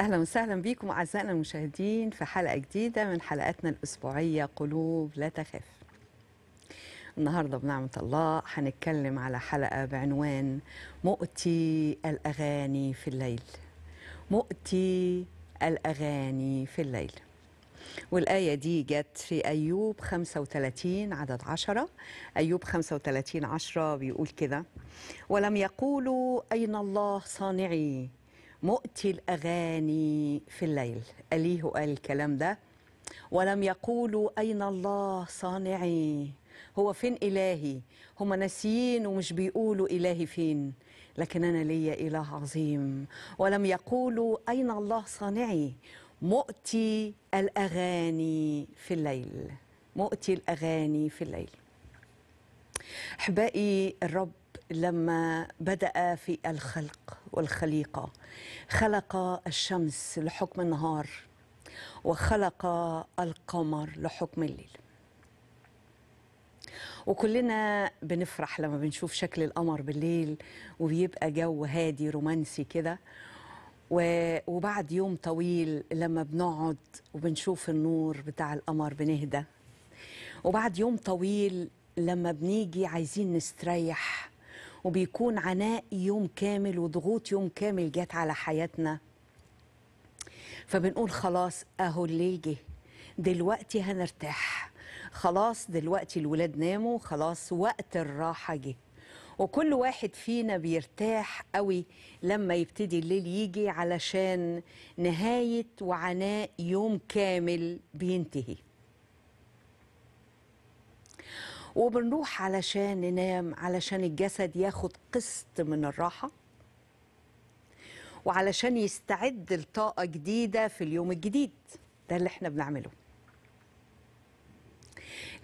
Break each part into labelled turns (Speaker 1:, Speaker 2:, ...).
Speaker 1: اهلا وسهلا بكم اعزائنا المشاهدين في حلقه جديده من حلقاتنا الاسبوعيه قلوب لا تخاف. النهارده بنعمه الله هنتكلم على حلقه بعنوان مؤتي الاغاني في الليل. مؤتي الاغاني في الليل. والآية دي جت في أيوب 35 عدد 10 أيوب 35 10 بيقول كده ولم يقولوا أين الله صانعي مؤتي الأغاني في الليل أليه قال الكلام ده ولم يقولوا أين الله صانعي هو فين إلهي هم ناسيين ومش بيقولوا إلهي فين لكن أنا ليا إله عظيم ولم يقولوا أين الله صانعي مؤتي الأغاني في الليل مؤتي الأغاني في الليل أحبائي الرب لما بدأ في الخلق والخليقة خلق الشمس لحكم النهار وخلق القمر لحكم الليل وكلنا بنفرح لما بنشوف شكل القمر بالليل وبيبقى جو هادي رومانسي كده وبعد يوم طويل لما بنقعد وبنشوف النور بتاع القمر بنهدى وبعد يوم طويل لما بنيجي عايزين نستريح وبيكون عناء يوم كامل وضغوط يوم كامل جت على حياتنا فبنقول خلاص اهو الليل جه دلوقتي هنرتاح خلاص دلوقتي الولاد ناموا خلاص وقت الراحه جه وكل واحد فينا بيرتاح قوي لما يبتدي الليل يجي علشان نهاية وعناء يوم كامل بينتهي وبنروح علشان ننام علشان الجسد ياخد قسط من الراحة وعلشان يستعد لطاقة جديدة في اليوم الجديد ده اللي احنا بنعمله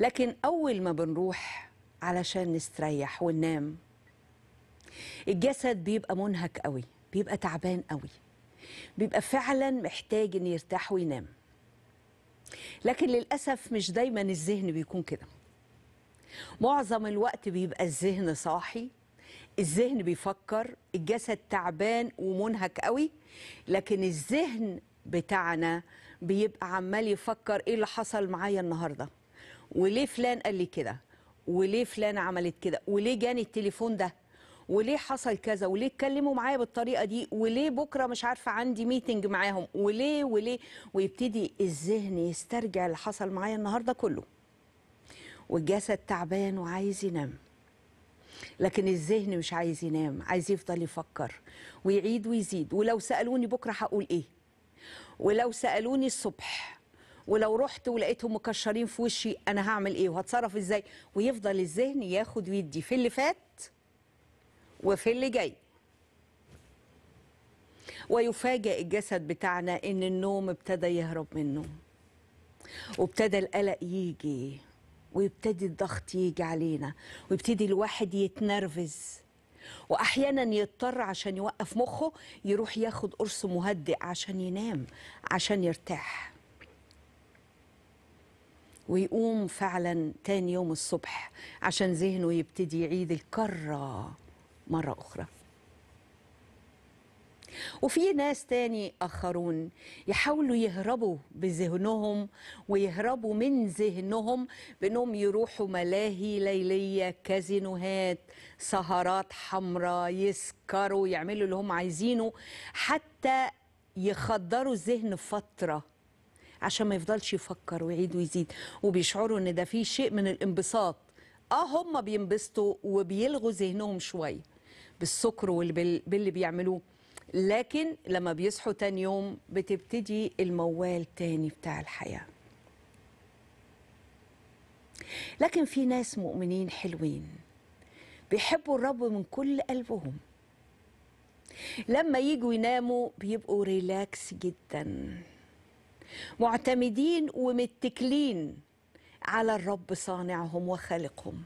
Speaker 1: لكن أول ما بنروح علشان نستريح وننام الجسد بيبقى منهك قوي بيبقى تعبان قوي بيبقى فعلا محتاج ان يرتاح وينام لكن للأسف مش دايما الذهن بيكون كده معظم الوقت بيبقى الذهن صاحي الذهن بيفكر الجسد تعبان ومنهك قوي لكن الذهن بتاعنا بيبقى عمال يفكر ايه اللي حصل معايا النهارده وليه فلان قال لي كده وليه فلان عملت كده وليه جاني التليفون ده وليه حصل كذا وليه اتكلموا معايا بالطريقه دي وليه بكره مش عارفه عندي ميتنج معاهم وليه وليه ويبتدي الذهن يسترجع اللي حصل معايا النهارده كله والجسد تعبان وعايز ينام لكن الذهن مش عايز ينام عايز يفضل يفكر ويعيد ويزيد ولو سألوني بكرة هقول إيه ولو سألوني الصبح ولو رحت ولقيتهم مكشرين في وشي أنا هعمل إيه وهتصرف إزاي ويفضل الذهن ياخد ويدي في اللي فات وفي اللي جاي ويفاجئ الجسد بتاعنا إن النوم ابتدى يهرب منه وابتدى القلق يجي ويبتدي الضغط يجي علينا ويبتدي الواحد يتنرفز واحيانا يضطر عشان يوقف مخه يروح ياخد قرص مهدئ عشان ينام عشان يرتاح ويقوم فعلا تاني يوم الصبح عشان ذهنه يبتدي يعيد الكرة مرة أخرى وفي ناس تاني اخرون يحاولوا يهربوا بذهنهم ويهربوا من ذهنهم بانهم يروحوا ملاهي ليليه كازينوهات سهرات حمراء يسكروا يعملوا اللي هم عايزينه حتى يخدروا الذهن فتره عشان ما يفضلش يفكر ويعيد ويزيد وبيشعروا ان ده في شيء من الانبساط اه هم بينبسطوا وبيلغوا ذهنهم شويه بالسكر واللي بيعملوه لكن لما بيصحوا تاني يوم بتبتدي الموال تاني بتاع الحياة لكن في ناس مؤمنين حلوين بيحبوا الرب من كل قلبهم لما يجوا يناموا بيبقوا ريلاكس جدا معتمدين ومتكلين على الرب صانعهم وخالقهم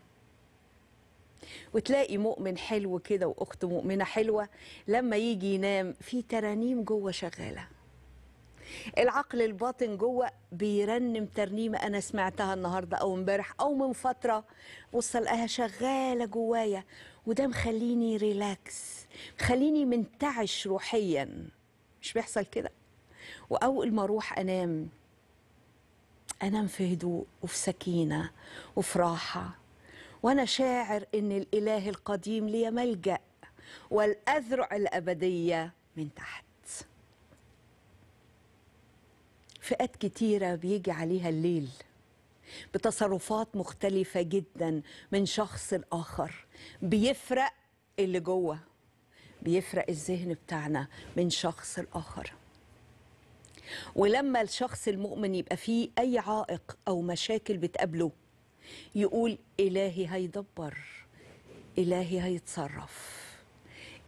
Speaker 1: وتلاقي مؤمن حلو كده واخت مؤمنه حلوه لما يجي ينام في ترانيم جوه شغاله العقل الباطن جوه بيرنم ترنيمه انا سمعتها النهارده او امبارح او من فتره بص الاقيها شغاله جوايا وده مخليني ريلاكس مخليني منتعش روحيا مش بيحصل كده واول ما اروح انام انام في هدوء وفي سكينه وفي راحه وأنا شاعر إن الإله القديم لي ملجأ والأذرع الأبدية من تحت فئات كتيرة بيجي عليها الليل بتصرفات مختلفة جدا من شخص الآخر بيفرق اللي جوه بيفرق الذهن بتاعنا من شخص الآخر ولما الشخص المؤمن يبقى فيه أي عائق أو مشاكل بتقابله يقول إلهي هيدبر إلهي هيتصرف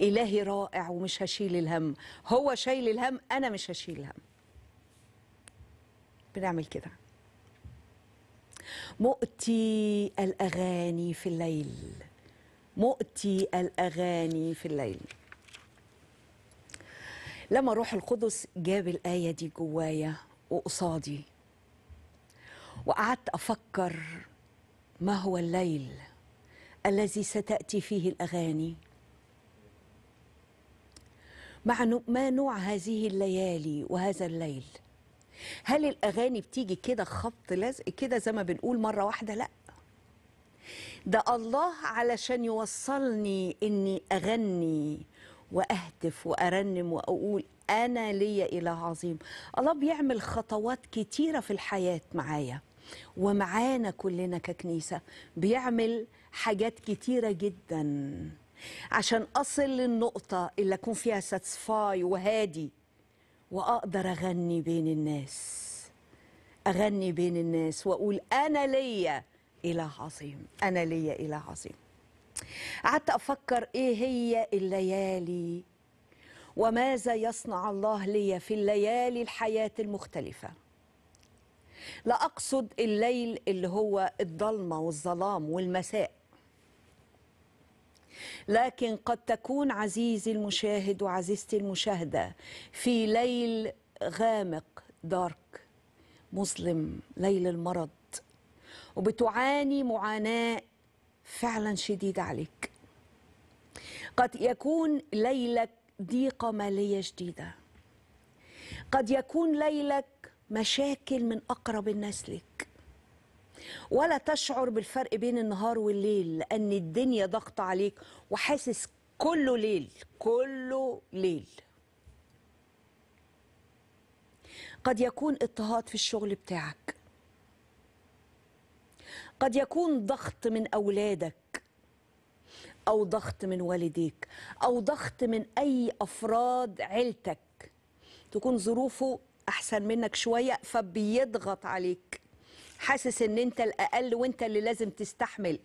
Speaker 1: إلهي رائع ومش هشيل الهم هو شايل الهم أنا مش هشيل الهم بنعمل كده مؤتي الأغاني في الليل مؤتي الأغاني في الليل لما روح القدس جاب الآية دي جوايا وقصادي وقعدت أفكر ما هو الليل الذي ستأتي فيه الأغاني مع ما نوع هذه الليالي وهذا الليل هل الأغاني بتيجي كده خبط لزق كده زي ما بنقول مرة واحدة لأ ده الله علشان يوصلني إني أغني وأهتف وأرنم وأقول أنا ليا إله عظيم الله بيعمل خطوات كتيرة في الحياة معايا ومعانا كلنا ككنيسة بيعمل حاجات كتيرة جدا عشان أصل للنقطة اللي أكون فيها ساتسفاي وهادي وأقدر أغني بين الناس أغني بين الناس وأقول أنا ليا إله عظيم أنا ليا إله عظيم قعدت أفكر إيه هي الليالي وماذا يصنع الله لي في الليالي الحياة المختلفة لا أقصد الليل اللي هو الضلمة والظلام والمساء لكن قد تكون عزيزي المشاهد وعزيزتي المشاهدة في ليل غامق دارك مظلم ليل المرض وبتعاني معاناة فعلا شديدة عليك قد يكون ليلك ضيقة مالية شديدة قد يكون ليلك مشاكل من أقرب الناس لك ولا تشعر بالفرق بين النهار والليل لأن الدنيا ضغط عليك وحاسس كله ليل كله ليل قد يكون اضطهاد في الشغل بتاعك قد يكون ضغط من أولادك أو ضغط من والديك أو ضغط من أي أفراد عيلتك تكون ظروفه احسن منك شويه فبيضغط عليك حاسس ان انت الاقل وانت اللي لازم تستحمل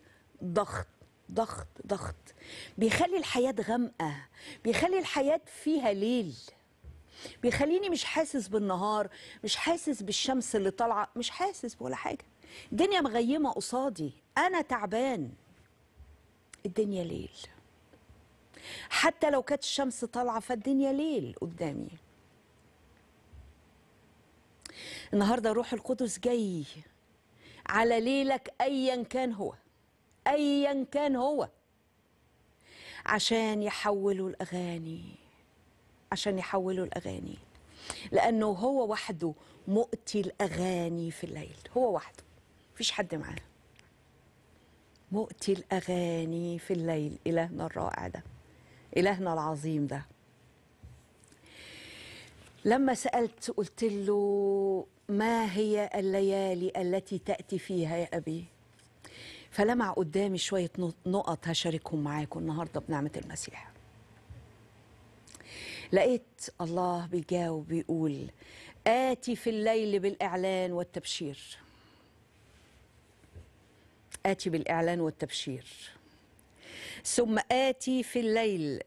Speaker 1: ضغط ضغط ضغط بيخلي الحياه غامقه بيخلي الحياه فيها ليل بيخليني مش حاسس بالنهار مش حاسس بالشمس اللي طالعه مش حاسس بولا حاجه الدنيا مغيمه قصادي انا تعبان الدنيا ليل حتى لو كانت الشمس طالعه فالدنيا ليل قدامي النهارده الروح القدس جاي على ليلك ايا كان هو ايا كان هو عشان يحولوا الاغاني عشان يحولوا الاغاني لانه هو وحده مؤتي الاغاني في الليل هو وحده مفيش حد معاه مؤتي الاغاني في الليل الهنا الرائع ده الهنا العظيم ده لما سألت قلت له ما هي الليالي التي تأتي فيها يا أبي فلمع قدامي شوية نقط هشاركهم معاكم النهاردة بنعمة المسيح لقيت الله بيجاوب بيقول آتي في الليل بالإعلان والتبشير آتي بالإعلان والتبشير ثم آتي في الليل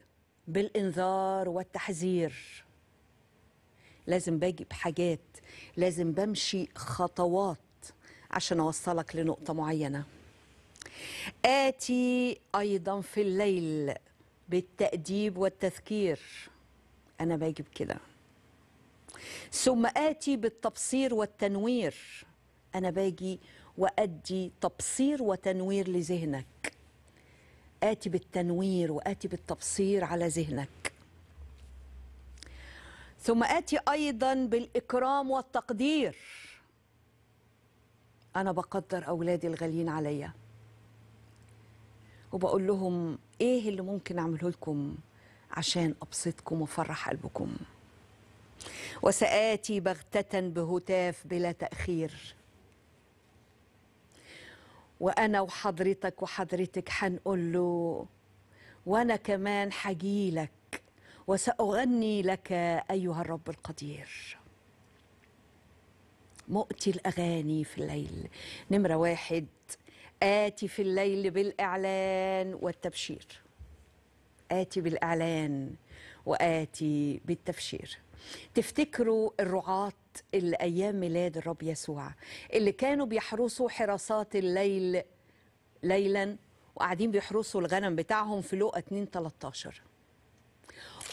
Speaker 1: بالإنذار والتحذير لازم باجي بحاجات لازم بمشي خطوات عشان أوصلك لنقطة معينة آتي أيضا في الليل بالتأديب والتذكير أنا باجي بكده ثم آتي بالتبصير والتنوير أنا باجي وأدي تبصير وتنوير لذهنك آتي بالتنوير وآتي بالتبصير على ذهنك ثم آتي أيضا بالإكرام والتقدير أنا بقدر أولادي الغاليين عليا وبقول لهم إيه اللي ممكن أعمله لكم عشان أبسطكم وأفرح قلبكم وسآتي بغتة بهتاف بلا تأخير وأنا وحضرتك وحضرتك هنقول له وأنا كمان حجيلك وسأغني لك أيها الرب القدير مؤتي الأغاني في الليل نمرة واحد آتي في الليل بالإعلان والتبشير آتي بالإعلان وآتي بالتبشير تفتكروا الرعاة اللي أيام ميلاد الرب يسوع اللي كانوا بيحرسوا حراسات الليل ليلا وقاعدين بيحرسوا الغنم بتاعهم في لوقا 2 13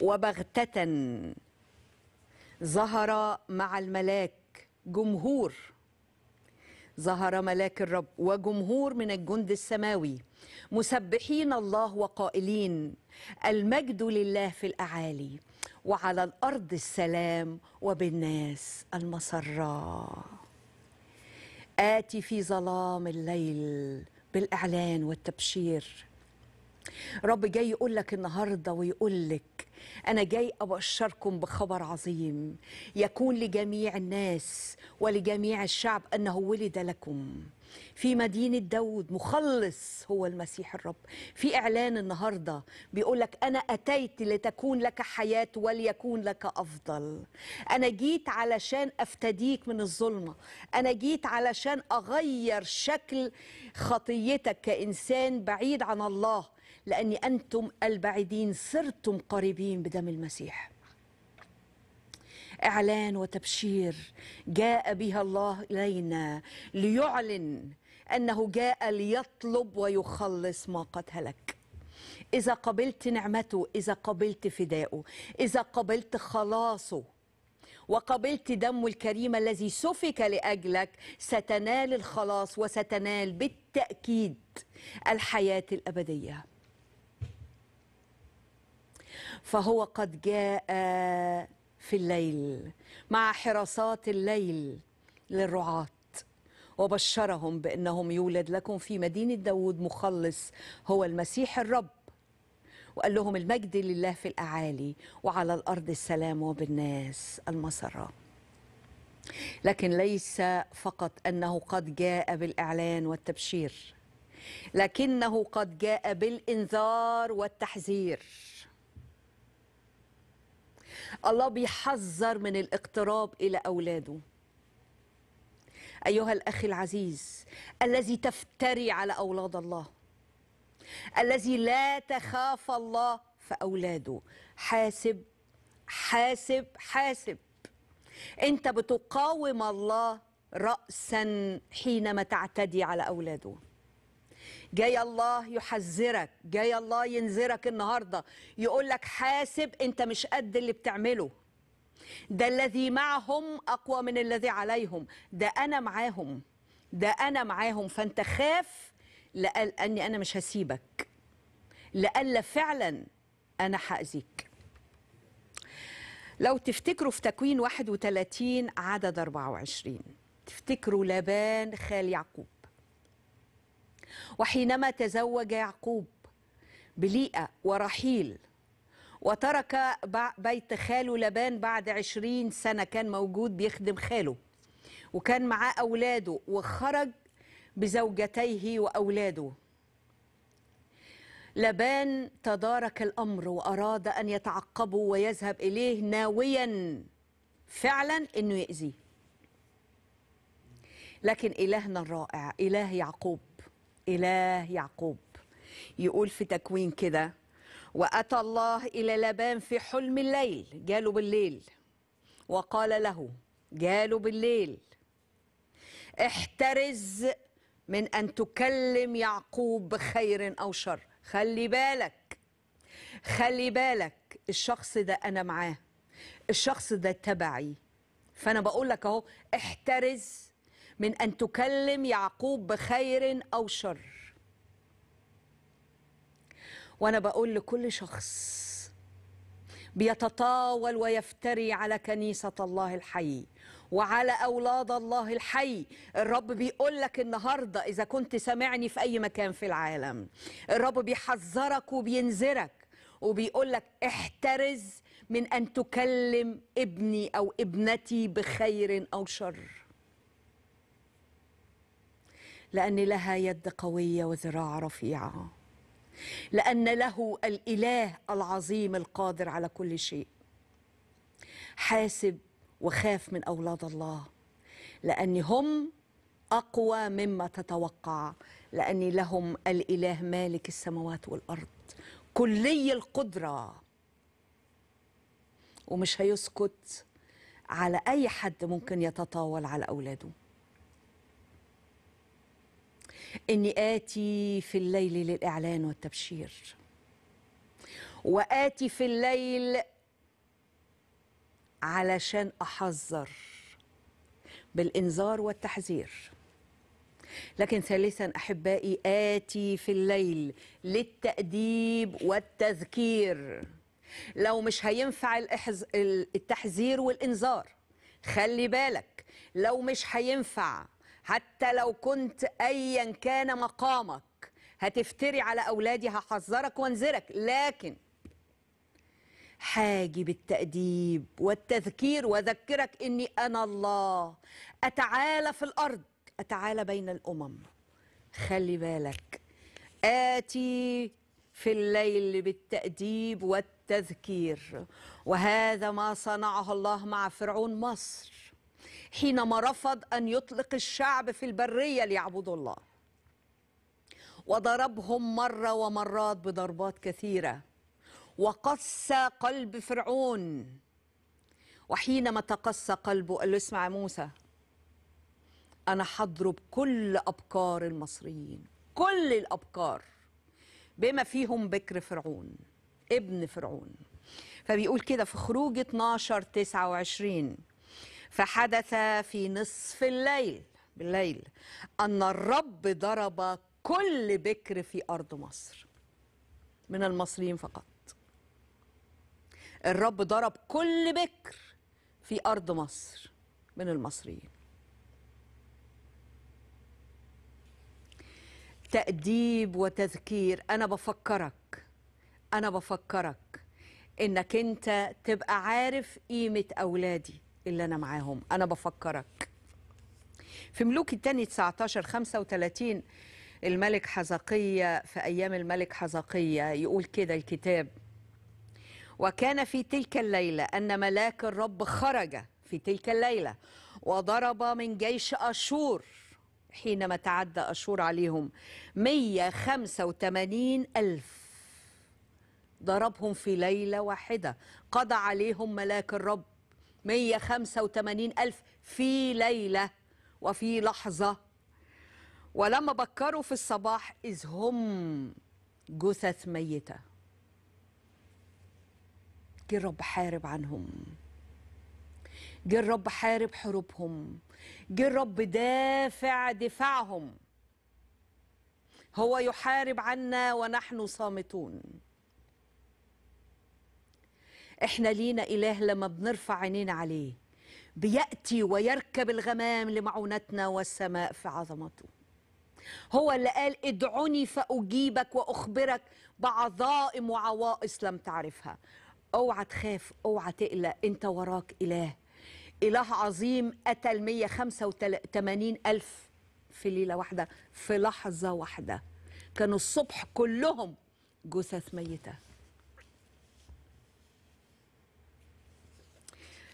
Speaker 1: وبغتة ظهر مع الملاك جمهور ظهر ملاك الرب وجمهور من الجند السماوي مسبحين الله وقائلين المجد لله في الأعالي وعلى الأرض السلام وبالناس المسرة آتي في ظلام الليل بالإعلان والتبشير رب جاي يقول لك النهارده ويقول لك انا جاي ابشركم بخبر عظيم يكون لجميع الناس ولجميع الشعب انه ولد لكم في مدينة داود مخلص هو المسيح الرب في إعلان النهاردة بيقولك أنا أتيت لتكون لك حياة وليكون لك أفضل أنا جيت علشان أفتديك من الظلمة أنا جيت علشان أغير شكل خطيتك كإنسان بعيد عن الله لأني أنتم البعيدين صرتم قريبين بدم المسيح إعلان وتبشير جاء بها الله إلينا ليعلن أنه جاء ليطلب ويخلص ما قد هلك إذا قبلت نعمته إذا قبلت فدائه إذا قبلت خلاصه وقبلت دمه الكريم الذي سفك لأجلك ستنال الخلاص وستنال بالتأكيد الحياة الأبدية فهو قد جاء في الليل مع حراسات الليل للرعاة وبشرهم بأنهم يولد لكم في مدينة داود مخلص هو المسيح الرب وقال لهم المجد لله في الأعالي وعلى الأرض السلام وبالناس المسرة لكن ليس فقط أنه قد جاء بالإعلان والتبشير لكنه قد جاء بالإنذار والتحذير الله بيحذر من الاقتراب إلى أولاده أيها الأخ العزيز الذي تفتري على أولاد الله الذي لا تخاف الله فأولاده حاسب حاسب حاسب أنت بتقاوم الله رأسا حينما تعتدي على أولاده جاي الله يحذرك جاي الله ينذرك النهارده يقول لك حاسب انت مش قد اللي بتعمله ده الذي معهم اقوى من الذي عليهم ده انا معاهم ده انا معاهم فانت خاف لاني انا مش هسيبك لألا فعلا انا هاذيك لو تفتكروا في تكوين 31 عدد 24 تفتكروا لبان خال يعقوب وحينما تزوج يعقوب بليئة ورحيل وترك بيت خاله لبان بعد عشرين سنة كان موجود بيخدم خاله وكان معاه أولاده وخرج بزوجتيه وأولاده لبان تدارك الأمر وأراد أن يتعقبه ويذهب إليه ناويا فعلا أنه يأذيه لكن إلهنا الرائع إله يعقوب إله يعقوب يقول في تكوين كده وأتى الله إلى لبان في حلم الليل جاله بالليل وقال له جاله بالليل احترز من أن تكلم يعقوب بخير أو شر خلي بالك خلي بالك الشخص ده أنا معاه الشخص ده تبعي فأنا بقول لك أهو احترز من أن تكلم يعقوب بخير أو شر وأنا بقول لكل شخص بيتطاول ويفتري على كنيسة الله الحي وعلى أولاد الله الحي الرب بيقول لك النهاردة إذا كنت سامعني في أي مكان في العالم الرب بيحذرك وبينذرك وبيقول لك احترز من أن تكلم ابني أو ابنتي بخير أو شر لأن لها يد قوية وذراع رفيعة لأن له الإله العظيم القادر على كل شيء حاسب وخاف من أولاد الله لأن هم أقوى مما تتوقع لأن لهم الإله مالك السماوات والأرض كلي القدرة ومش هيسكت على أي حد ممكن يتطاول على أولاده إني آتي في الليل للإعلان والتبشير وآتي في الليل علشان أحذر بالإنذار والتحذير لكن ثالثا أحبائي آتي في الليل للتأديب والتذكير لو مش هينفع التحذير والإنذار خلي بالك لو مش هينفع حتى لو كنت أيا كان مقامك هتفتري على أولادي هحذرك وانذرك لكن حاجب التأديب والتذكير وذكرك إني أنا الله أتعالى في الأرض أتعالى بين الأمم خلي بالك آتي في الليل بالتأديب والتذكير وهذا ما صنعه الله مع فرعون مصر حينما رفض أن يطلق الشعب في البرية ليعبدوا الله وضربهم مرة ومرات بضربات كثيرة وقسى قلب فرعون وحينما تقسى قلبه قال له اسمع يا موسى أنا حضرب كل أبكار المصريين كل الأبكار بما فيهم بكر فرعون ابن فرعون فبيقول كده في خروج 12 29 فحدث في نصف الليل بالليل أن الرب ضرب كل بكر في أرض مصر من المصريين فقط الرب ضرب كل بكر في أرض مصر من المصريين تأديب وتذكير أنا بفكرك أنا بفكرك إنك أنت تبقى عارف قيمة أولادي اللي أنا معاهم أنا بفكرك في ملوك الثاني 19 35 الملك حزقية في أيام الملك حزقية يقول كده الكتاب وكان في تلك الليلة أن ملاك الرب خرج في تلك الليلة وضرب من جيش أشور حينما تعدى أشور عليهم 185 ألف ضربهم في ليلة واحدة قضى عليهم ملاك الرب 185 ألف في ليلة وفي لحظة ولما بكروا في الصباح إذ هم جثث ميتة جه الرب حارب عنهم جه الرب حارب حروبهم جه الرب دافع دفاعهم هو يحارب عنا ونحن صامتون احنا لينا إله لما بنرفع عينينا عليه بيأتي ويركب الغمام لمعونتنا والسماء في عظمته هو اللي قال ادعوني فأجيبك وأخبرك بعظائم وعوائص لم تعرفها اوعى تخاف اوعى تقلق انت وراك إله إله عظيم قتل 185 ألف في ليلة واحدة في لحظة واحدة كانوا الصبح كلهم جثث ميته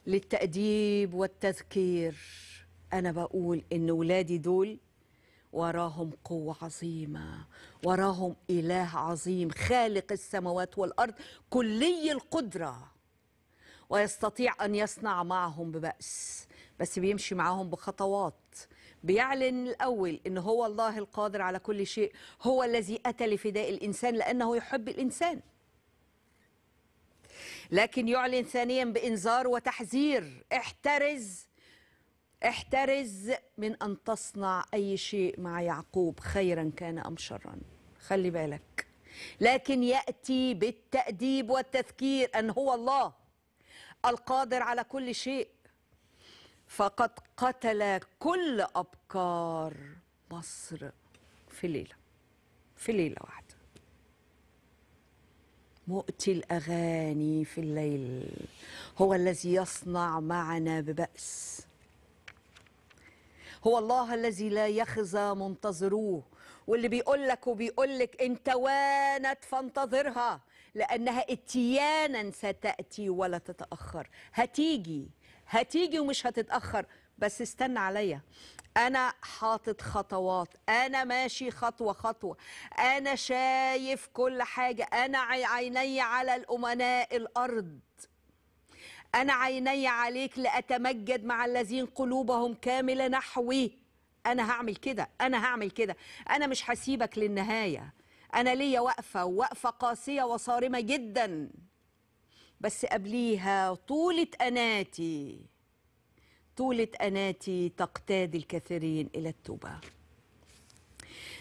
Speaker 1: للتأديب والتذكير أنا بقول إن ولادي دول وراهم قوة عظيمة وراهم إله عظيم خالق السماوات والأرض كلي القدرة ويستطيع أن يصنع معهم ببأس بس بيمشي معاهم بخطوات بيعلن الأول إن هو الله القادر على كل شيء هو الذي أتى لفداء الإنسان لأنه يحب الإنسان لكن يعلن ثانيا بإنذار وتحذير احترز احترز من أن تصنع أي شيء مع يعقوب خيرا كان أم شرا خلي بالك لكن يأتي بالتأديب والتذكير أن هو الله القادر على كل شيء فقد قتل كل أبكار مصر في ليلة في ليلة واحدة مؤتي الأغاني في الليل هو الذي يصنع معنا ببأس هو الله الذي لا يخزى منتظروه واللي بيقول لك وبيقول لك انت وانت فانتظرها لانها اتيانا ستاتي ولا تتاخر هتيجي هتيجي ومش هتتاخر بس استنى عليا انا حاطط خطوات انا ماشي خطوه خطوه انا شايف كل حاجه انا عيني على الامناء الارض انا عيني عليك لاتمجد مع الذين قلوبهم كامله نحوي انا هعمل كده انا هعمل كده انا مش هسيبك للنهايه انا ليا وقفه وقفه قاسيه وصارمه جدا بس قبليها طولة أناتي طولة أناتي تقتادي الكثيرين إلى التوبة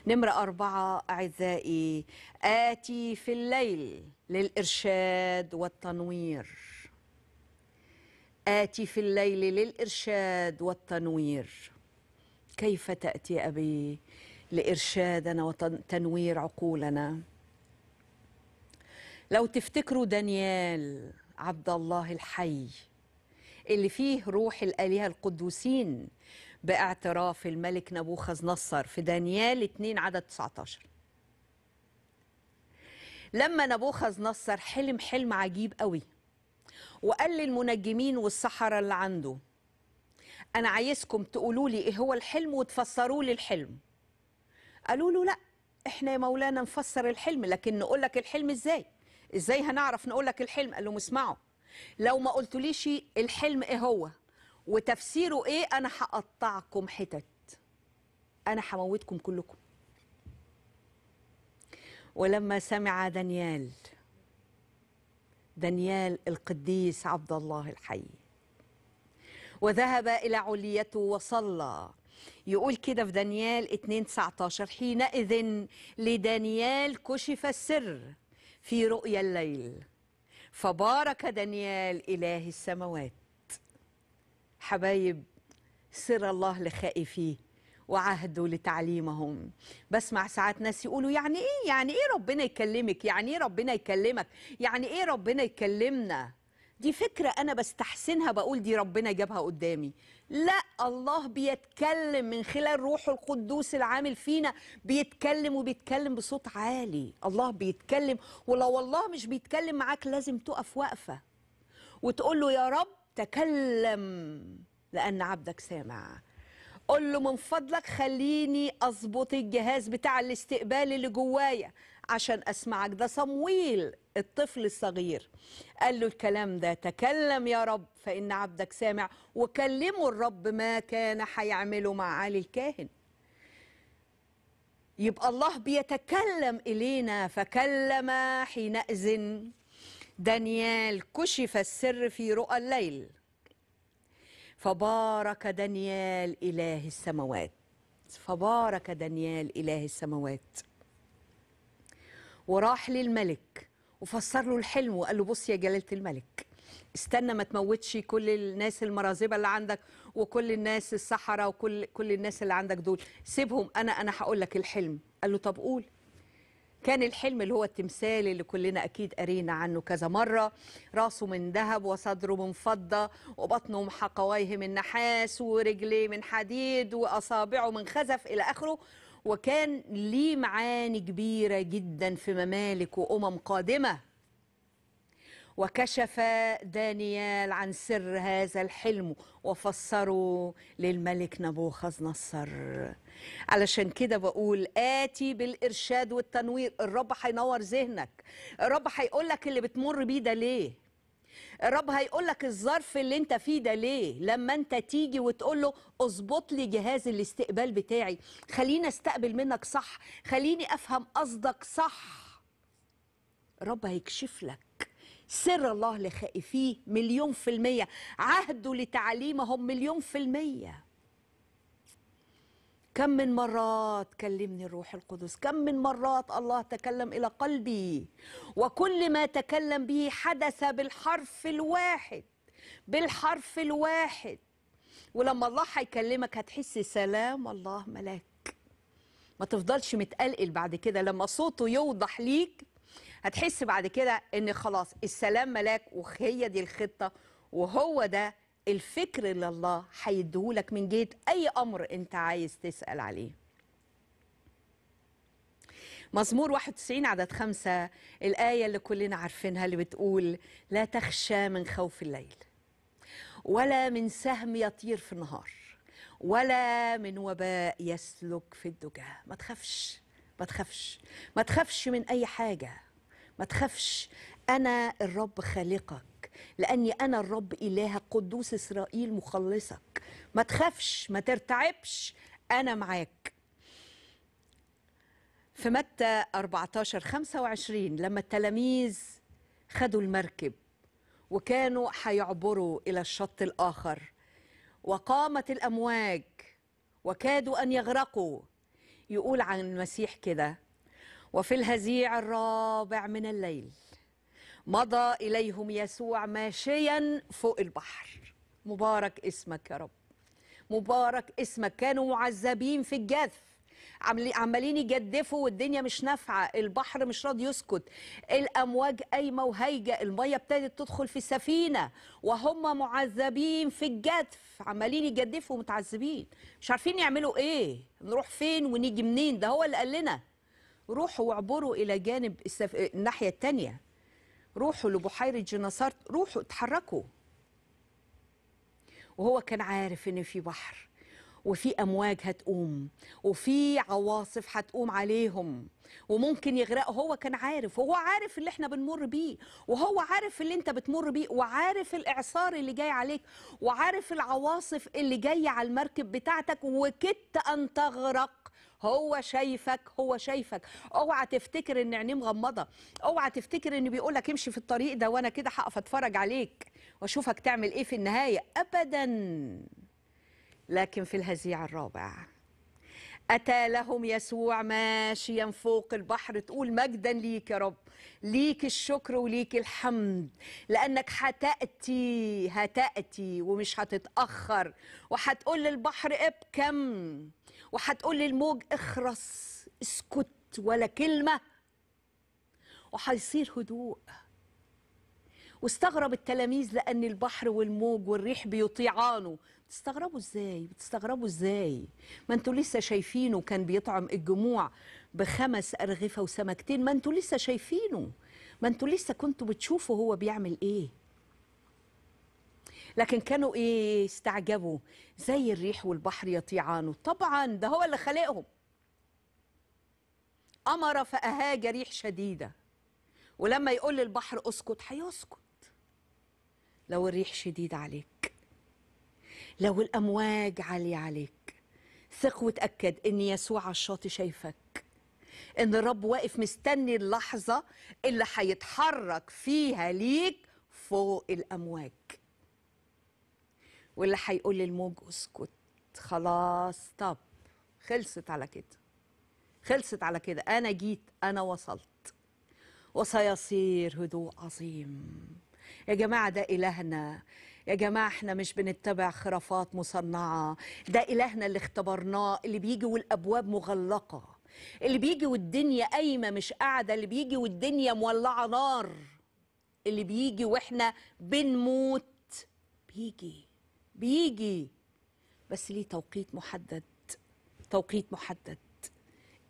Speaker 1: نمرة أربعة أعزائي آتي في الليل للإرشاد والتنوير آتي في الليل للإرشاد والتنوير كيف تأتي أبي لإرشادنا وتنوير عقولنا لو تفتكروا دانيال عبد الله الحي اللي فيه روح الآلهة القدوسين باعتراف الملك نبوخذ نصر في دانيال 2 عدد 19 لما نبوخذ نصر حلم حلم عجيب قوي وقال للمنجمين والسحرة اللي عنده أنا عايزكم تقولوا لي إيه هو الحلم وتفسروا لي الحلم قالوا له لا إحنا يا مولانا نفسر الحلم لكن نقول لك الحلم إزاي إزاي هنعرف نقول لك الحلم قال لهم اسمعوا لو ما قلتوليش الحلم ايه هو وتفسيره ايه انا هقطعكم حتت انا هموتكم كلكم ولما سمع دانيال دانيال القديس عبد الله الحي وذهب إلى عليته وصلى يقول كده في دانيال 2 19 حينئذ لدانيال كشف السر في رؤيا الليل فبارك دانيال إله السماوات حبايب سر الله لخائفيه وعهده لتعليمهم بسمع ساعات ناس يقولوا يعني ايه يعني ايه ربنا يكلمك يعني ايه ربنا يكلمك يعني ايه ربنا يكلمنا دي فكرة أنا بستحسنها بقول دي ربنا جابها قدامي لا الله بيتكلم من خلال روحه القدوس العامل فينا بيتكلم وبيتكلم بصوت عالي الله بيتكلم ولو الله مش بيتكلم معاك لازم تقف وقفة وتقول له يا رب تكلم لأن عبدك سامع قول له من فضلك خليني أظبط الجهاز بتاع الاستقبال اللي جوايا عشان أسمعك ده صمويل الطفل الصغير قال له الكلام ده تكلم يا رب فإن عبدك سامع وكلموا الرب ما كان حيعمله مع علي الكاهن يبقى الله بيتكلم إلينا فكلم حينئذ دانيال كشف السر في رؤى الليل فبارك دانيال إله السماوات فبارك دانيال إله السماوات وراح للملك وفسر له الحلم وقال له بص يا جلاله الملك استنى ما تموتش كل الناس المرازبه اللي عندك وكل الناس الصحراء وكل كل الناس اللي عندك دول سيبهم انا انا هقول لك الحلم قال له طب قول كان الحلم اللي هو التمثال اللي كلنا اكيد قرينا عنه كذا مره راسه من ذهب وصدره من فضه وبطنه من حقوايه من نحاس ورجليه من حديد واصابعه من خزف الى اخره وكان ليه معاني كبيرة جدا في ممالك وأمم قادمة وكشف دانيال عن سر هذا الحلم وفسره للملك نبوخذ نصر علشان كده بقول آتي بالإرشاد والتنوير الرب هينور ذهنك الرب هيقول لك اللي بتمر بيه ده ليه الرب هيقول لك الظرف اللي انت فيه ده ليه لما انت تيجي وتقول له اظبط لي جهاز الاستقبال بتاعي خليني استقبل منك صح خليني افهم قصدك صح الرب هيكشف لك سر الله لخائفيه مليون في المية عهده لتعليمهم مليون في المية كم من مرات كلمني الروح القدس كم من مرات الله تكلم إلى قلبي وكل ما تكلم به حدث بالحرف الواحد بالحرف الواحد ولما الله هيكلمك هتحس سلام الله ملاك ما تفضلش متقلقل بعد كده لما صوته يوضح ليك هتحس بعد كده ان خلاص السلام ملاك وهي دي الخطة وهو ده الفكر اللي الله هيديهولك من جهه اي امر انت عايز تسال عليه مزمور 91 عدد خمسة الآية اللي كلنا عارفينها اللي بتقول لا تخشى من خوف الليل ولا من سهم يطير في النهار ولا من وباء يسلك في الدجى ما تخافش ما تخافش ما تخافش من أي حاجة ما تخافش أنا الرب خالقك لأني أنا الرب إلهك قدوس إسرائيل مخلصك ما تخافش ما ترتعبش أنا معاك في متى 14 25 لما التلاميذ خدوا المركب وكانوا هيعبروا إلى الشط الآخر وقامت الأمواج وكادوا أن يغرقوا يقول عن المسيح كده وفي الهزيع الرابع من الليل مضى إليهم يسوع ماشيا فوق البحر مبارك اسمك يا رب مبارك اسمك كانوا معذبين في الجذف عمالين يجدفوا والدنيا مش نافعه البحر مش راضي يسكت الامواج قايمه وهايجه الميه ابتدت تدخل في سفينه وهم معذبين في الجدف عمالين يجدفوا ومتعذبين مش عارفين يعملوا ايه نروح فين ونيجي منين ده هو اللي قال لنا روحوا واعبروا الى جانب السف... الناحيه الثانيه روحوا لبحيرة جناصات روحوا اتحركوا وهو كان عارف ان في بحر وفي امواج هتقوم وفي عواصف هتقوم عليهم وممكن يغرق هو كان عارف وهو عارف اللي احنا بنمر بيه وهو عارف اللي انت بتمر بيه وعارف الاعصار اللي جاي عليك وعارف العواصف اللي جايه على المركب بتاعتك وكدت ان تغرق هو شايفك هو شايفك اوعى تفتكر ان عينيه مغمضه اوعى تفتكر ان بيقول لك امشي في الطريق ده وانا كده هقف اتفرج عليك واشوفك تعمل ايه في النهايه ابدا لكن في الهزيع الرابع أتى لهم يسوع ماشيا فوق البحر تقول مجدا ليك يا رب ليك الشكر وليك الحمد لأنك هتأتي هتأتي ومش هتتأخر وهتقول للبحر ابكم وهتقول للموج اخرس اسكت ولا كلمة وهيصير هدوء واستغرب التلاميذ لأن البحر والموج والريح بيطيعانه بتستغربوا ازاي بتستغربوا ازاي ما انتوا لسه شايفينه كان بيطعم الجموع بخمس ارغفه وسمكتين ما انتوا لسه شايفينه ما انتوا لسه كنتوا بتشوفوا هو بيعمل ايه لكن كانوا ايه استعجبوا زي الريح والبحر يطيعانه طبعا ده هو اللي خلقهم امر فاهاج ريح شديده ولما يقول للبحر اسكت هيسكت لو الريح شديده عليك لو الأمواج عالية عليك ثق وتأكد إن يسوع على الشاطئ شايفك إن الرب واقف مستني اللحظة اللي هيتحرك فيها ليك فوق الأمواج واللي هيقول للموج اسكت خلاص طب خلصت على كده خلصت على كده أنا جيت أنا وصلت وسيصير هدوء عظيم يا جماعة ده إلهنا يا جماعة احنا مش بنتبع خرافات مصنعة ده إلهنا اللي اختبرناه اللي بيجي والأبواب مغلقة اللي بيجي والدنيا قايمة مش قاعدة اللي بيجي والدنيا مولعة نار اللي بيجي وإحنا بنموت بيجي بيجي بس ليه توقيت محدد توقيت محدد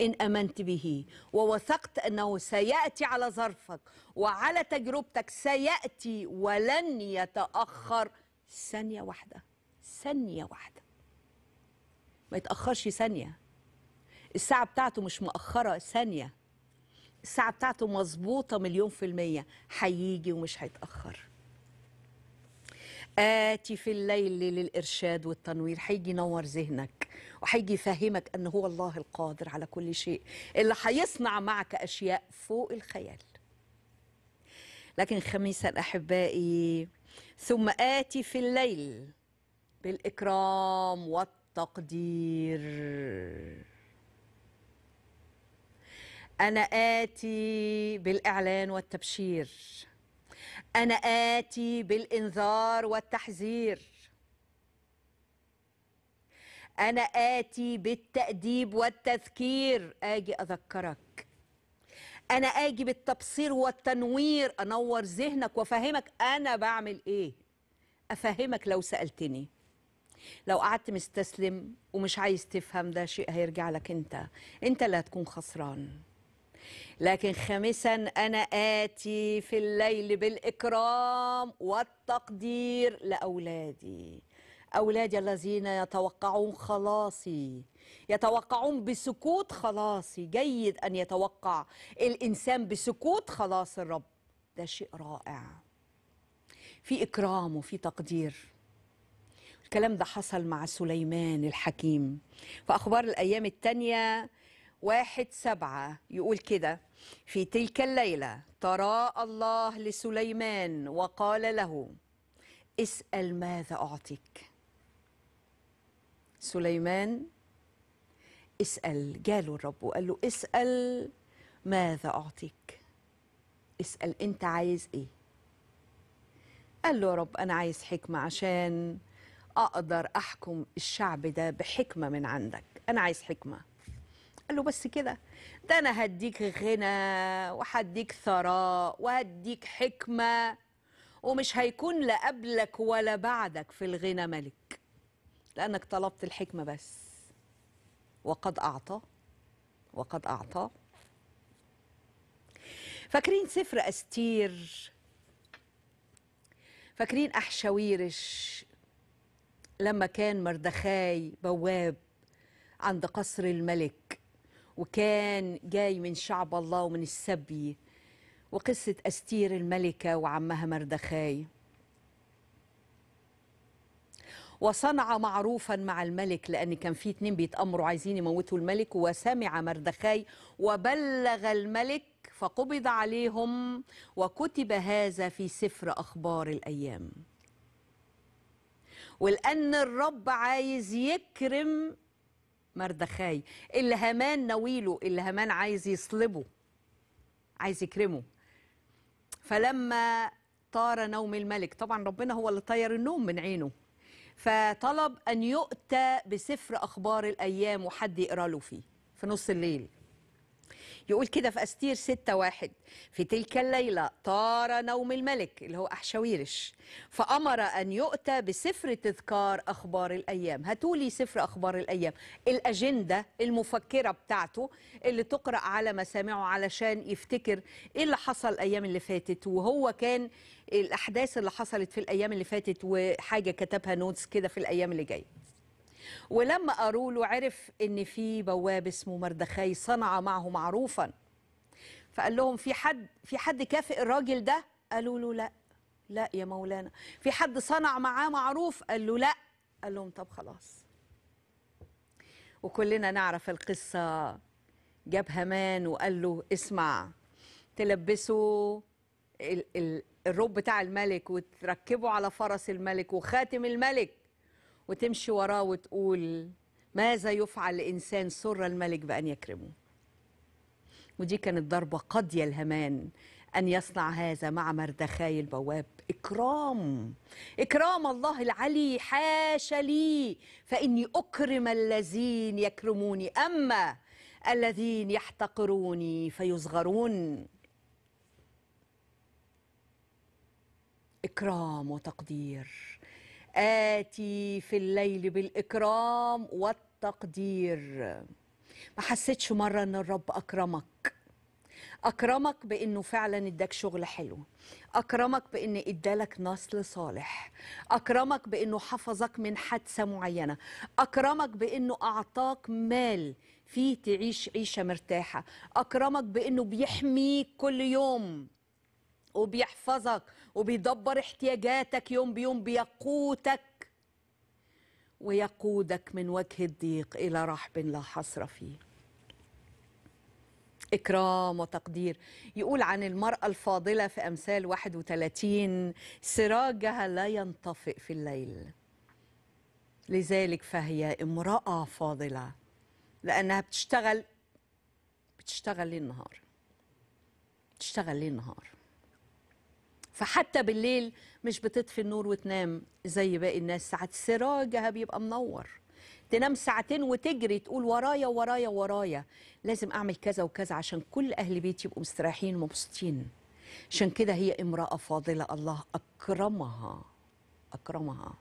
Speaker 1: إن أمنت به ووثقت أنه سيأتي على ظرفك وعلى تجربتك سيأتي ولن يتأخر ثانية واحدة ثانية واحدة ما يتأخرش ثانية الساعة بتاعته مش مؤخرة ثانية الساعة بتاعته مظبوطة مليون في المية هيجي ومش هيتأخر آتي في الليل للإرشاد والتنوير هيجي ينور ذهنك وهيجي يفهمك أن هو الله القادر على كل شيء اللي هيصنع معك أشياء فوق الخيال لكن خميسا أحبائي ثم آتي في الليل بالإكرام والتقدير أنا آتي بالإعلان والتبشير أنا آتي بالإنذار والتحذير أنا آتي بالتأديب والتذكير آجي أذكرك أنا آجي بالتبصير والتنوير أنور ذهنك وأفهمك أنا بعمل إيه أفهمك لو سألتني لو قعدت مستسلم ومش عايز تفهم ده شيء هيرجع لك أنت أنت اللي هتكون خسران لكن خامسا أنا آتي في الليل بالإكرام والتقدير لأولادي أولادي الذين يتوقعون خلاصي يتوقعون بسكوت خلاصي جيد أن يتوقع الإنسان بسكوت خلاص الرب ده شيء رائع في إكرام وفي تقدير الكلام ده حصل مع سليمان الحكيم في أخبار الأيام الثانية واحد سبعة يقول كده في تلك الليلة تراء الله لسليمان وقال له اسأل ماذا أعطيك سليمان اسأل جاله الرب وقال له اسأل ماذا أعطيك اسأل أنت عايز إيه قال له يا رب أنا عايز حكمة عشان أقدر أحكم الشعب ده بحكمة من عندك أنا عايز حكمة قال له بس كده ده أنا هديك غنى وهديك ثراء وهديك حكمة ومش هيكون لا قبلك ولا بعدك في الغنى ملك لأنك طلبت الحكمة بس وقد أعطى وقد أعطى فاكرين سفر أستير فاكرين أحشاويرش لما كان مردخاي بواب عند قصر الملك وكان جاي من شعب الله ومن السبي وقصة أستير الملكة وعمها مردخاي وصنع معروفا مع الملك لأن كان في اتنين بيتأمروا عايزين يموتوا الملك وسمع مردخاي وبلغ الملك فقبض عليهم وكتب هذا في سفر أخبار الأيام ولأن الرب عايز يكرم مردخاي اللي همان ناويله اللي همان عايز يصلبه عايز يكرمه فلما طار نوم الملك طبعا ربنا هو اللي طير النوم من عينه فطلب أن يؤتى بسفر أخبار الأيام وحد يقرأ له فيه في نص الليل يقول كده في أستير 6 واحد في تلك الليلة طار نوم الملك اللي هو أحشويرش فأمر أن يؤتى بسفر تذكار أخبار الأيام هاتوا لي سفر أخبار الأيام الأجندة المفكرة بتاعته اللي تقرأ على مسامعه علشان يفتكر إيه اللي حصل الأيام اللي فاتت وهو كان الأحداث اللي حصلت في الأيام اللي فاتت وحاجة كتبها نوتس كده في الأيام اللي جايه ولما أرول له عرف ان في بواب اسمه مردخاي صنع معه معروفا فقال لهم في حد في حد كافئ الراجل ده قالوا له لا لا يا مولانا في حد صنع معاه معروف قال له لا قال لهم طب خلاص وكلنا نعرف القصة جاب همان وقال له اسمع تلبسه الروب بتاع الملك وتركبه على فرس الملك وخاتم الملك وتمشي وراه وتقول ماذا يفعل الإنسان سر الملك بأن يكرمه ودي كانت ضربة قاضية الهمان أن يصنع هذا مع مردخاي البواب إكرام إكرام الله العلي حاش لي فإني أكرم الذين يكرموني أما الذين يحتقروني فيصغرون إكرام وتقدير آتي في الليل بالإكرام والتقدير ما حسيتش مرة أن الرب أكرمك أكرمك بأنه فعلا اداك شغل حلو أكرمك بأن ادالك نسل صالح أكرمك بأنه حفظك من حادثة معينة أكرمك بأنه أعطاك مال فيه تعيش عيشة مرتاحة أكرمك بأنه بيحميك كل يوم وبيحفظك وبيدبر احتياجاتك يوم بيوم بيقوتك ويقودك من وجه الضيق إلى رحب لا حصر فيه إكرام وتقدير يقول عن المرأة الفاضلة في أمثال 31 سراجها لا ينطفئ في الليل لذلك فهي امرأة فاضلة لأنها بتشتغل بتشتغل للنهار بتشتغل للنهار فحتى بالليل مش بتطفي النور وتنام زي باقي الناس ساعات سراجها بيبقى منور تنام ساعتين وتجري تقول ورايا ورايا ورايا لازم اعمل كذا وكذا عشان كل اهل بيتي يبقوا مستريحين ومبسوطين عشان كده هي امراه فاضله الله اكرمها اكرمها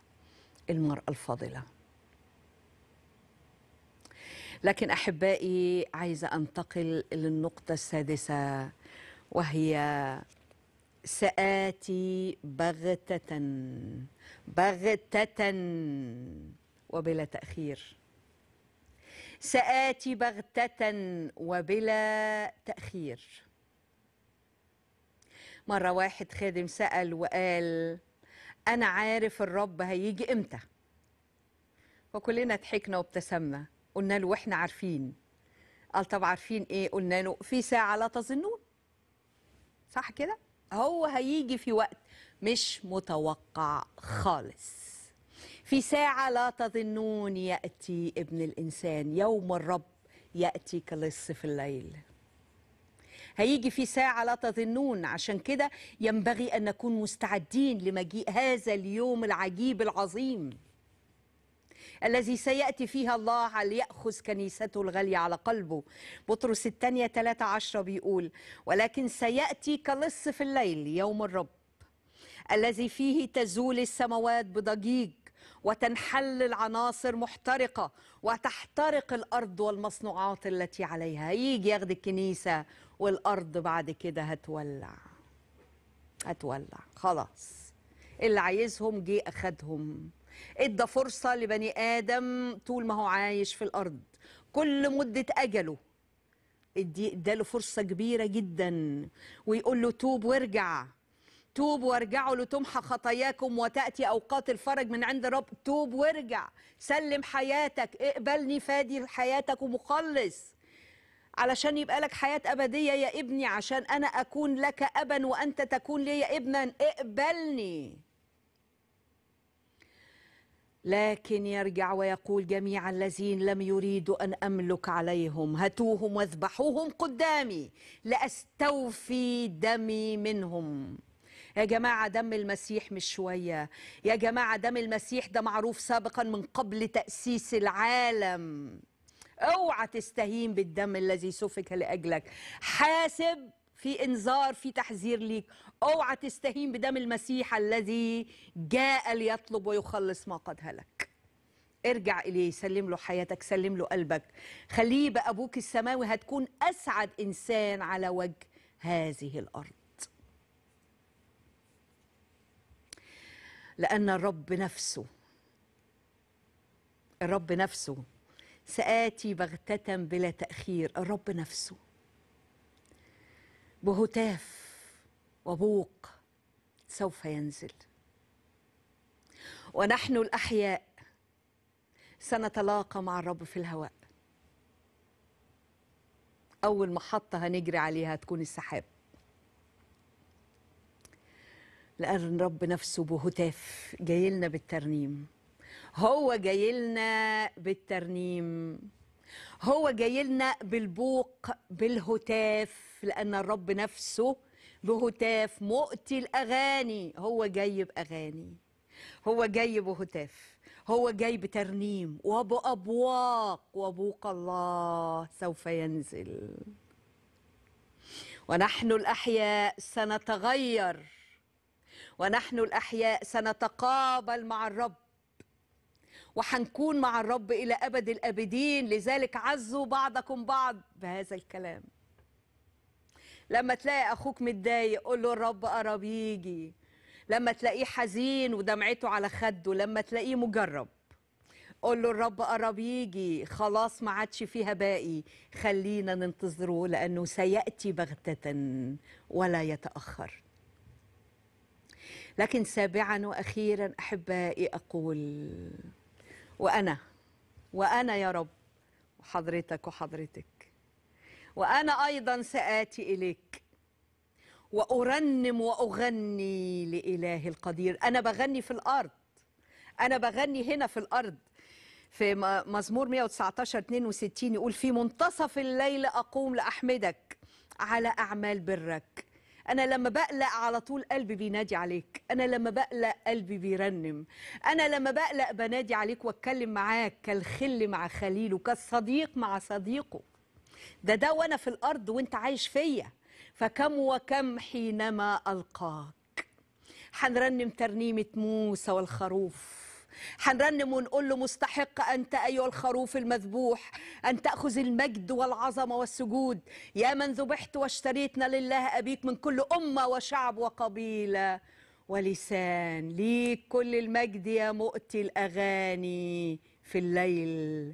Speaker 1: المراه الفاضله لكن احبائي عايزه انتقل للنقطه السادسه وهي سآتي بغتة بغتة وبلا تأخير سآتي بغتة وبلا تأخير مرة واحد خادم سأل وقال أنا عارف الرب هيجي إمتى وكلنا ضحكنا وابتسمنا قلنا له وإحنا عارفين قال طب عارفين إيه قلنا له في ساعة لا تظنون صح كده هو هيجي في وقت مش متوقع خالص في ساعة لا تظنون يأتي ابن الإنسان يوم الرب يأتي كلص في الليل هيجي في ساعة لا تظنون عشان كده ينبغي أن نكون مستعدين لمجيء هذا اليوم العجيب العظيم الذي سيأتي فيها الله ليأخذ كنيسته الغالية على قلبه بطرس الثانية عشر بيقول ولكن سيأتي كلص في الليل يوم الرب الذي فيه تزول السماوات بضجيج وتنحل العناصر محترقة وتحترق الأرض والمصنوعات التي عليها يجي ياخد الكنيسة والأرض بعد كده هتولع هتولع خلاص اللي عايزهم جه أخدهم ادى فرصه لبني ادم طول ما هو عايش في الارض كل مده اجله ادي اداله فرصه كبيره جدا ويقول له توب وارجع توب وارجعوا لتمحى خطاياكم وتأتي أوقات الفرج من عند رب توب وارجع سلم حياتك اقبلني فادي حياتك ومخلص علشان يبقى لك حياة أبدية يا ابني عشان أنا أكون لك أبا وأنت تكون لي ابنا اقبلني لكن يرجع ويقول جميع الذين لم يريدوا أن أملك عليهم هتوهم واذبحوهم قدامي لأستوفي دمي منهم يا جماعة دم المسيح مش شوية يا جماعة دم المسيح ده معروف سابقا من قبل تأسيس العالم اوعى تستهين بالدم الذي سفك لأجلك حاسب في انذار في تحذير ليك اوعى تستهين بدم المسيح الذي جاء ليطلب ويخلص ما قد هلك ارجع اليه سلم له حياتك سلم له قلبك خليه بقى ابوك السماوي هتكون اسعد انسان على وجه هذه الارض لان الرب نفسه الرب نفسه سآتي بغتة بلا تأخير الرب نفسه بهتاف وبوق سوف ينزل ونحن الاحياء سنتلاقى مع الرب في الهواء اول محطه هنجري عليها هتكون السحاب لان رب نفسه بهتاف جاي لنا بالترنيم هو جاي لنا بالترنيم هو جاي لنا بالبوق بالهتاف لأن الرب نفسه بهتاف مؤتي الأغاني هو جاي بأغاني هو جاي بهتاف هو جاي بترنيم وبأبواق وبوق الله سوف ينزل ونحن الأحياء سنتغير ونحن الأحياء سنتقابل مع الرب وحنكون مع الرب إلى أبد الأبدين لذلك عزوا بعضكم بعض بهذا الكلام لما تلاقي اخوك متضايق قول له الرب قرب يجي لما تلاقيه حزين ودمعته على خده لما تلاقيه مجرب قول له الرب قرب يجي خلاص ما عادش فيها باقي خلينا ننتظره لانه سياتي بغته ولا يتاخر لكن سابعا واخيرا احبائي اقول وانا وانا يا رب وحضرتك وحضرتك وأنا أيضا سآتي إليك وأرنم وأغني لإله القدير أنا بغني في الأرض أنا بغني هنا في الأرض في مزمور 119 62 يقول في منتصف الليل أقوم لأحمدك على أعمال برك أنا لما بقلق على طول قلبي بينادي عليك أنا لما بقلق قلبي بيرنم أنا لما بقلق بنادي عليك واتكلم معاك كالخل مع خليله كالصديق مع صديقه ده ده وانا في الارض وانت عايش فيا فكم وكم حينما القاك حنرنم ترنيمه موسى والخروف حنرنم ونقول له مستحق أنت أيها الخروف المذبوح أن تأخذ المجد والعظمة والسجود يا من ذبحت واشتريتنا لله أبيك من كل أمة وشعب وقبيلة ولسان ليك كل المجد يا مؤتي الأغاني في الليل